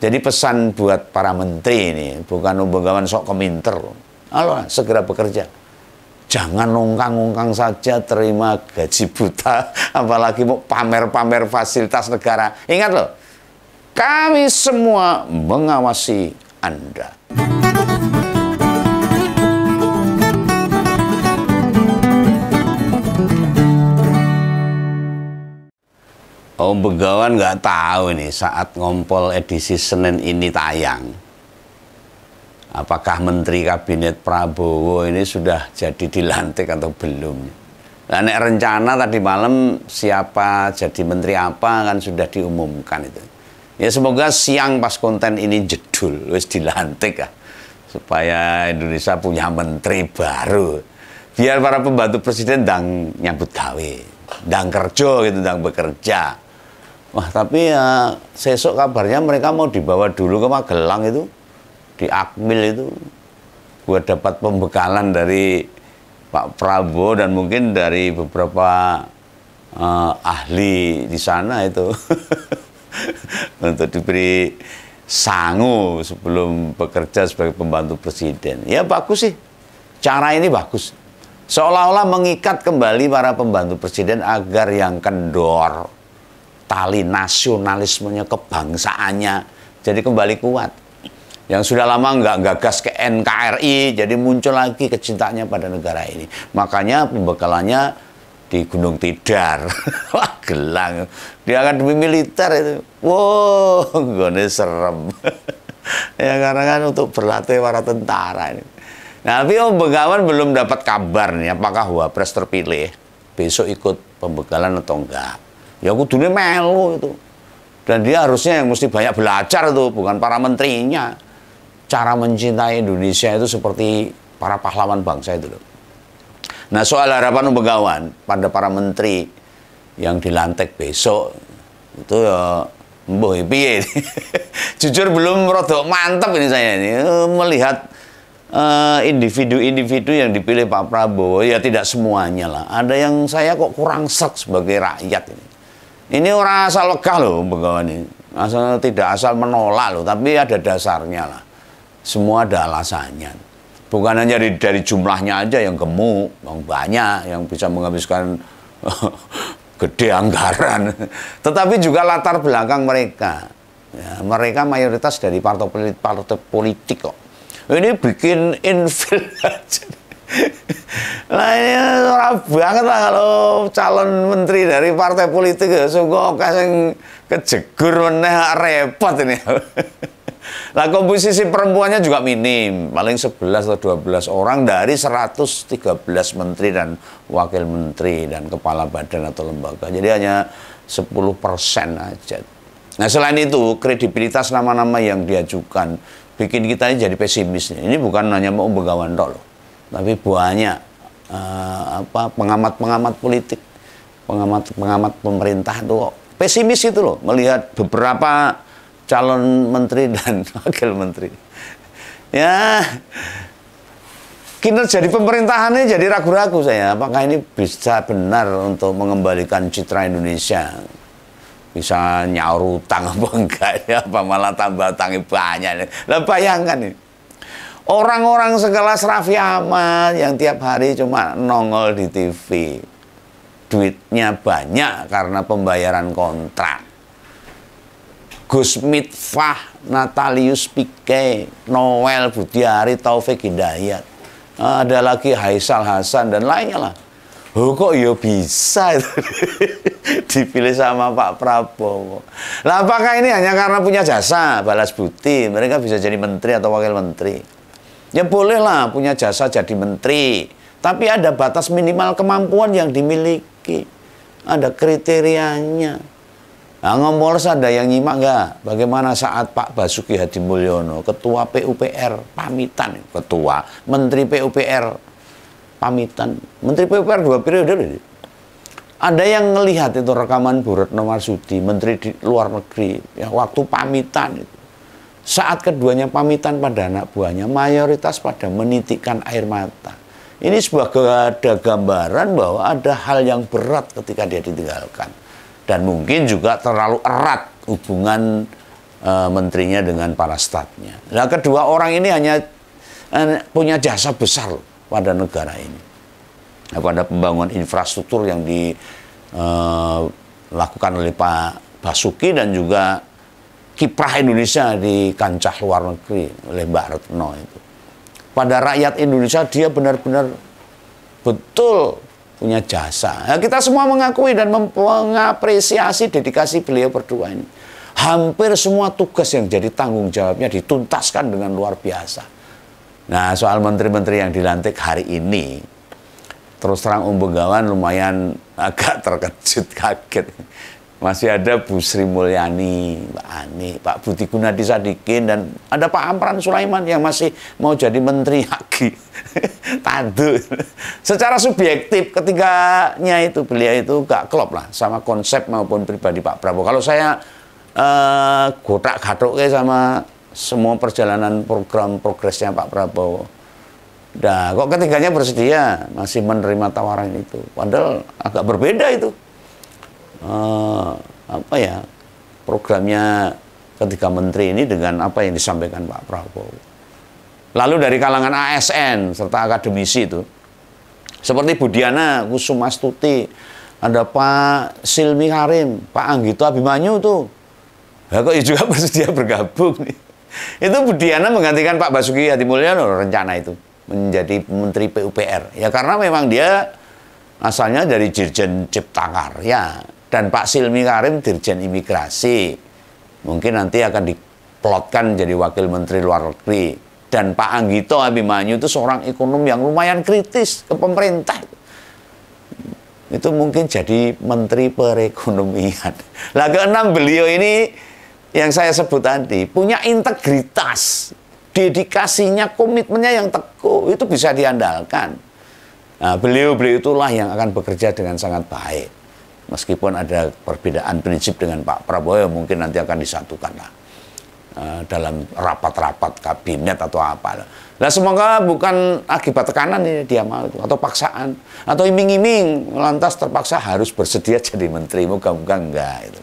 Jadi pesan buat para menteri ini, bukan umbagawan sok keminter. Halo, segera bekerja. Jangan nongkang-nongkang saja terima gaji buta, apalagi mau pamer-pamer fasilitas negara. Ingat loh, kami semua mengawasi Anda. Om Begawan nggak tahu nih saat ngompol edisi Senin ini tayang. Apakah Menteri Kabinet Prabowo ini sudah jadi dilantik atau belum? Nah, nek rencana tadi malam siapa jadi menteri apa kan sudah diumumkan itu. Ya semoga siang pas konten ini jedul, wis dilantik ya. Supaya Indonesia punya menteri baru. Biar para pembantu presiden dang nyambut gawe, dang kerja gitu, dang bekerja. Wah, tapi ya sesok kabarnya mereka mau dibawa dulu ke Magelang itu, di Akmil itu, gue dapat pembekalan dari Pak Prabowo dan mungkin dari beberapa uh, ahli di sana itu untuk diberi sangu sebelum bekerja sebagai pembantu presiden. Ya bagus sih, cara ini bagus. Seolah-olah mengikat kembali para pembantu presiden agar yang kendor tali nasionalismenya, kebangsaannya jadi kembali kuat. Yang sudah lama nggak gagas ke NKRI, jadi muncul lagi kecintaannya pada negara ini. Makanya pembekalannya di Gunung Tidar, wah gelang. akan demi militer itu, wow, gue serem. ya karena kan untuk berlatih para tentara ini. Nah, tapi Om Begawan belum dapat kabar nih apakah Wapres terpilih besok ikut pembekalan atau enggak. Ya aku dunia melu itu. Dan dia harusnya yang mesti banyak belajar tuh, bukan para menterinya. Cara mencintai Indonesia itu seperti para pahlawan bangsa itu loh. Nah soal harapan pegawai pada para menteri yang dilantik besok itu ya mbuh ya piye. Jujur belum rodok mantap ini saya ini eh, melihat eh, individu-individu uh, yang dipilih Pak Prabowo ya tidak semuanya lah. Ada yang saya kok kurang sek sebagai rakyat ini. Ini orang asal lekah loh pegawai ini. Asal tidak asal menolak loh, tapi ada dasarnya lah. Semua ada alasannya. Bukan hanya dari, dari jumlahnya aja yang gemuk, yang banyak, yang bisa menghabiskan gede anggaran. Tetapi juga latar belakang mereka. Ya, mereka mayoritas dari partai politik, partai politik kok. Ini bikin infil aja nah ini orang banget lah kalau calon menteri dari partai politik ya sungguh kasih kejegur meneh ah, repot ini. Lah komposisi perempuannya juga minim, paling 11 atau 12 orang dari 113 menteri dan wakil menteri dan kepala badan atau lembaga. Jadi hanya 10% aja. Nah selain itu kredibilitas nama-nama yang diajukan bikin kita ini jadi pesimis. Ini bukan hanya mau begawan loh tapi banyak uh, apa pengamat-pengamat politik, pengamat-pengamat pemerintah tuh pesimis itu loh melihat beberapa calon menteri dan wakil menteri. ya kinerja di pemerintahannya jadi ragu-ragu saya apakah ini bisa benar untuk mengembalikan citra Indonesia bisa nyaur utang apa enggak ya apa malah tambah utangnya banyak lah bayangkan nih Orang-orang sekelas Raffi Ahmad yang tiap hari cuma nongol di TV. Duitnya banyak karena pembayaran kontrak. Gus Mitfah, Natalius Pike, Noel Budiari, Taufik Hidayat. Ada lagi Haisal Hasan dan lainnya lah. Oh kok ya bisa itu dipilih sama Pak Prabowo. Lah apakah ini hanya karena punya jasa balas budi mereka bisa jadi menteri atau wakil menteri? Ya bolehlah punya jasa jadi menteri, tapi ada batas minimal kemampuan yang dimiliki. Ada kriterianya. Nah, ngomong ada yang nyimak nggak? Bagaimana saat Pak Basuki Hadi Mulyono, Ketua PUPR, pamitan, Ketua Menteri PUPR, pamitan. Menteri PUPR dua periode Ada yang ngelihat itu rekaman Bu Retno Marsudi, Menteri di luar negeri, ya, waktu pamitan itu. Saat keduanya pamitan pada anak buahnya, mayoritas pada menitikkan air mata. Ini sebuah ada gambaran bahwa ada hal yang berat ketika dia ditinggalkan. Dan mungkin juga terlalu erat hubungan e, menterinya dengan para statnya. Nah kedua orang ini hanya e, punya jasa besar pada negara ini. Nah, pada pembangunan infrastruktur yang dilakukan eh, oleh Pak Basuki dan juga kiprah Indonesia di kancah luar negeri oleh Mbak Retno itu. Pada rakyat Indonesia dia benar-benar betul punya jasa. Nah, kita semua mengakui dan mengapresiasi dedikasi beliau berdua ini. Hampir semua tugas yang jadi tanggung jawabnya dituntaskan dengan luar biasa. Nah, soal menteri-menteri yang dilantik hari ini, terus terang Umbegawan lumayan agak terkejut kaget masih ada Bu Sri Mulyani, Mbak Ani, Pak Budi Gunadi Sadikin, dan ada Pak Amran Sulaiman yang masih mau jadi menteri Haki Tadu. Secara subjektif ketiganya itu beliau itu gak klop lah sama konsep maupun pribadi Pak Prabowo. Kalau saya eh, gotak gatuk sama semua perjalanan program progresnya Pak Prabowo. Nah, kok ketiganya bersedia masih menerima tawaran itu. Padahal agak berbeda itu uh, apa ya programnya ketiga menteri ini dengan apa yang disampaikan Pak Prabowo. Lalu dari kalangan ASN serta akademisi itu, seperti Budiana Kusumastuti, ada Pak Silmi harim Pak Anggito Abimanyu itu, ya kok juga bersedia bergabung nih. Itu Budiana menggantikan Pak Basuki Hadi Mulyono rencana itu menjadi Menteri PUPR. Ya karena memang dia asalnya dari Dirjen Cipta Karya dan Pak Silmi Karim Dirjen Imigrasi. Mungkin nanti akan diplotkan jadi Wakil Menteri Luar Negeri. Dan Pak Anggito Abimanyu itu seorang ekonom yang lumayan kritis ke pemerintah. Itu mungkin jadi Menteri Perekonomian. Lah keenam beliau ini yang saya sebut tadi punya integritas, dedikasinya, komitmennya yang teguh itu bisa diandalkan. Nah, beliau-beliau itulah yang akan bekerja dengan sangat baik meskipun ada perbedaan prinsip dengan Pak Prabowo ya mungkin nanti akan disatukan lah eh, dalam rapat-rapat kabinet atau apa. Nah semoga bukan akibat tekanan ya, dia mau atau paksaan atau iming-iming lantas terpaksa harus bersedia jadi menteri moga-moga enggak itu.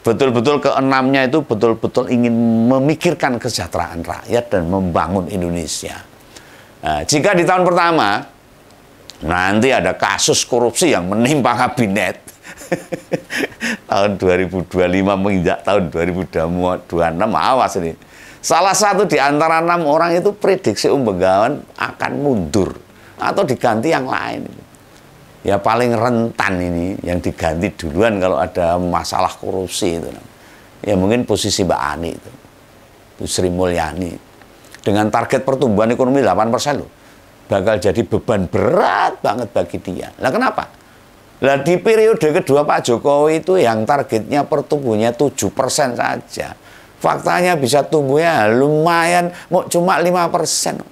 Betul-betul keenamnya itu betul-betul ingin memikirkan kesejahteraan rakyat dan membangun Indonesia. Nah, jika di tahun pertama nanti ada kasus korupsi yang menimpa kabinet, tahun 2025 menginjak tahun 2026 awas ini. Salah satu di antara enam orang itu prediksi Umbegawan akan mundur atau diganti yang lain. Ya paling rentan ini yang diganti duluan kalau ada masalah korupsi itu. Ya mungkin posisi Mbak Ani itu. Bu Sri Mulyani. Dengan target pertumbuhan ekonomi 8% loh. Bakal jadi beban berat banget bagi dia. Lah kenapa? Nah di periode kedua Pak Jokowi itu yang targetnya pertumbuhnya 7% saja. Faktanya bisa tumbuhnya ah, lumayan, mau cuma 5%.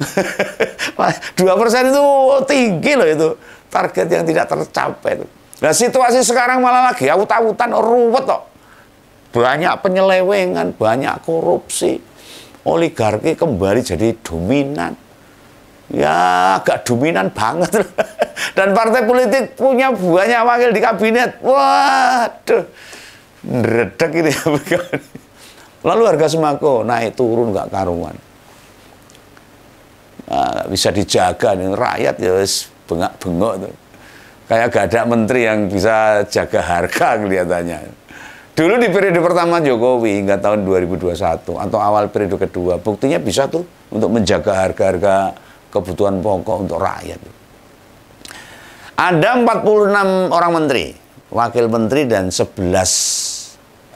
2% itu tinggi loh itu. Target yang tidak tercapai itu. Nah situasi sekarang malah lagi awut-awutan ruwet kok. Banyak penyelewengan, banyak korupsi. Oligarki kembali jadi dominan Ya, agak dominan banget. Dan partai politik punya banyak wakil di kabinet. Waduh, ngeredek ini. Lalu harga sembako naik turun nggak karuan. Nah, bisa dijaga nih rakyat ya wis bengak-bengok tuh. Kayak gak ada menteri yang bisa jaga harga kelihatannya. Dulu di periode pertama Jokowi hingga tahun 2021 atau awal periode kedua, buktinya bisa tuh untuk menjaga harga-harga kebutuhan pokok untuk rakyat. Ada 46 orang menteri, wakil menteri dan 11 eh,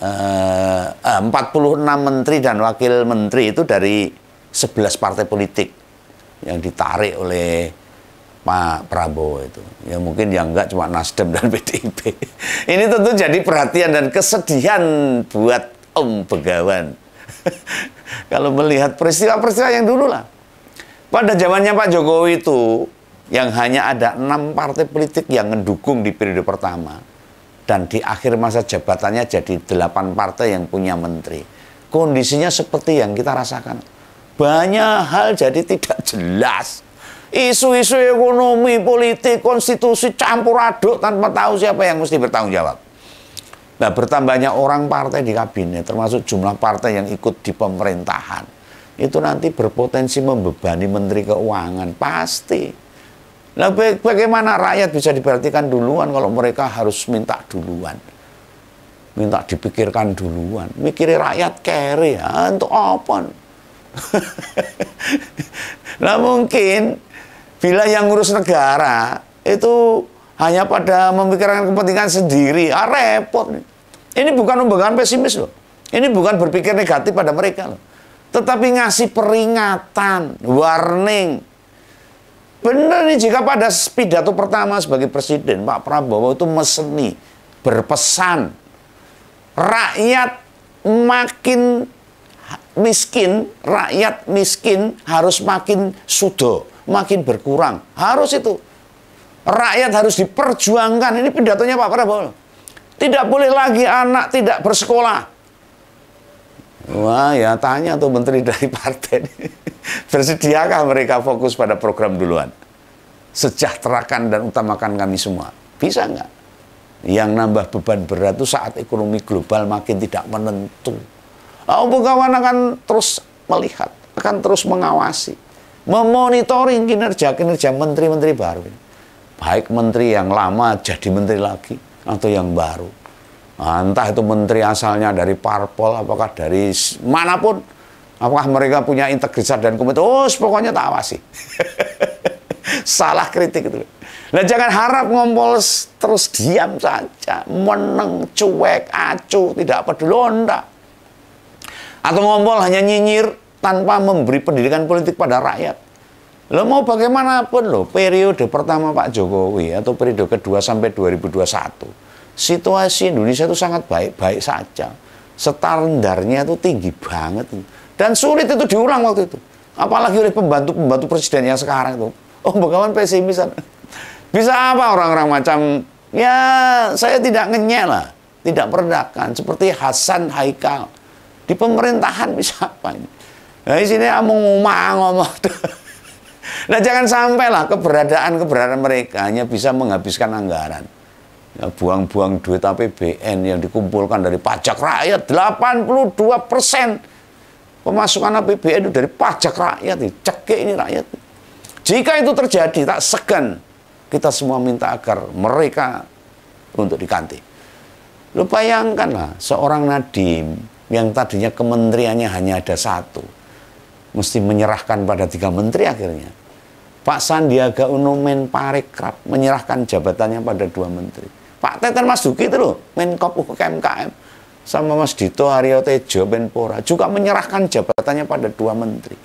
46 eh, menteri dan wakil menteri itu dari 11 partai politik yang ditarik oleh Pak Prabowo itu. Ya mungkin yang enggak cuma Nasdem dan PDIP. Ini tentu jadi perhatian dan kesedihan buat Om Begawan. Kalau melihat peristiwa-peristiwa yang dulu lah. Pada zamannya Pak Jokowi itu yang hanya ada enam partai politik yang mendukung di periode pertama dan di akhir masa jabatannya jadi delapan partai yang punya menteri. Kondisinya seperti yang kita rasakan. Banyak hal jadi tidak jelas isu-isu ekonomi, politik, konstitusi campur aduk tanpa tahu siapa yang mesti bertanggung jawab. Nah, bertambahnya orang partai di kabinet, termasuk jumlah partai yang ikut di pemerintahan, itu nanti berpotensi membebani Menteri Keuangan pasti. Nah, bagaimana rakyat bisa diperhatikan duluan kalau mereka harus minta duluan? Minta dipikirkan duluan. Mikirin rakyat kere ya, untuk apa? nah mungkin bila yang ngurus negara itu hanya pada memikirkan kepentingan sendiri, ah repot. Ini bukan membangun pesimis loh. Ini bukan berpikir negatif pada mereka loh tetapi ngasih peringatan, warning. Benar nih jika pada pidato pertama sebagai presiden Pak Prabowo itu meseni, berpesan rakyat makin miskin, rakyat miskin harus makin sudo, makin berkurang. Harus itu. Rakyat harus diperjuangkan. Ini pidatonya Pak Prabowo. Tidak boleh lagi anak tidak bersekolah Wah ya tanya tuh menteri dari partai. Bersediakah mereka fokus pada program duluan? Sejahterakan dan utamakan kami semua. Bisa nggak? Yang nambah beban berat itu saat ekonomi global makin tidak menentu. Oh, Bukawan akan terus melihat, akan terus mengawasi, memonitoring kinerja-kinerja menteri-menteri baru. Baik menteri yang lama jadi menteri lagi atau yang baru Ah, entah itu menteri asalnya dari parpol apakah dari manapun apakah mereka punya integritas dan komitmen oh pokoknya tak awasi salah kritik itu nah jangan harap ngompol terus diam saja meneng cuek acuh tidak peduli oh, atau ngompol hanya nyinyir tanpa memberi pendidikan politik pada rakyat lo mau bagaimanapun lo periode pertama Pak Jokowi atau periode kedua sampai 2021 situasi Indonesia itu sangat baik-baik saja. Standarnya itu tinggi banget. Dan sulit itu diulang waktu itu. Apalagi oleh pembantu-pembantu presiden yang sekarang itu. Oh, bagaimana pesimisan. Bisa apa orang-orang macam, ya saya tidak ngenyek lah. Tidak peredakan. Seperti Hasan Haikal. Di pemerintahan bisa apa ini? Nah, di sini kamu ngomong-ngomong. Nah, jangan sampailah keberadaan-keberadaan mereka hanya bisa menghabiskan anggaran Ya, buang-buang duit APBN yang dikumpulkan dari pajak rakyat 82 persen pemasukan APBN itu dari pajak rakyat cekik ini rakyat jika itu terjadi tak segan kita semua minta agar mereka untuk diganti lu bayangkanlah seorang Nadim yang tadinya kementeriannya hanya ada satu mesti menyerahkan pada tiga menteri akhirnya Pak Sandiaga Uno Menparekrab menyerahkan jabatannya pada dua menteri Pak Teten Mas Duki itu loh, Menkop KM, sama Mas Dito Aryo Tejo Benpora, juga menyerahkan jabatannya pada dua menteri.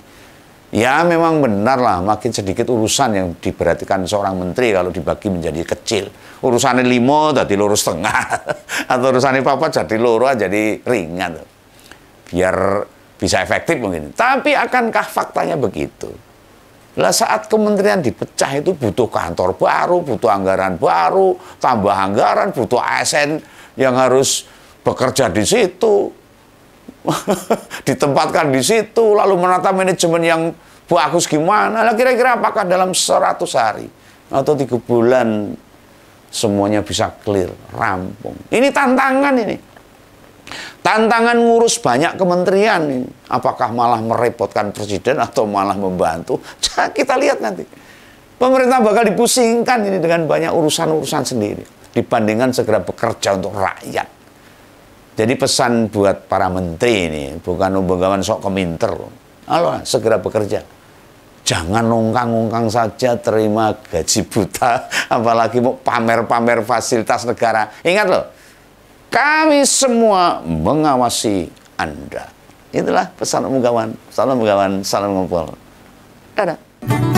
Ya memang benar lah, makin sedikit urusan yang diperhatikan seorang menteri kalau dibagi menjadi kecil. Urusannya limo jadi lurus tengah, atau urusannya papa jadi lurus jadi ringan. Biar bisa efektif mungkin. Tapi akankah faktanya begitu? Lah saat kementerian dipecah itu butuh kantor baru, butuh anggaran baru, tambah anggaran, butuh ASN yang harus bekerja di situ, ditempatkan di situ, lalu menata manajemen yang bagus gimana. Lah kira-kira apakah dalam 100 hari atau tiga bulan semuanya bisa clear, rampung. Ini tantangan ini. Tantangan ngurus banyak kementerian Apakah malah merepotkan presiden atau malah membantu? Kita lihat nanti. Pemerintah bakal dipusingkan ini dengan banyak urusan-urusan sendiri. Dibandingkan segera bekerja untuk rakyat. Jadi pesan buat para menteri ini, bukan umbang sok keminter. Halo, segera bekerja. Jangan nongkang-nongkang saja terima gaji buta, apalagi mau pamer-pamer fasilitas negara. Ingat loh, kami semua mengawasi Anda. Itulah pesan kawan. Salam kawan, salam ngumpul. Dadah.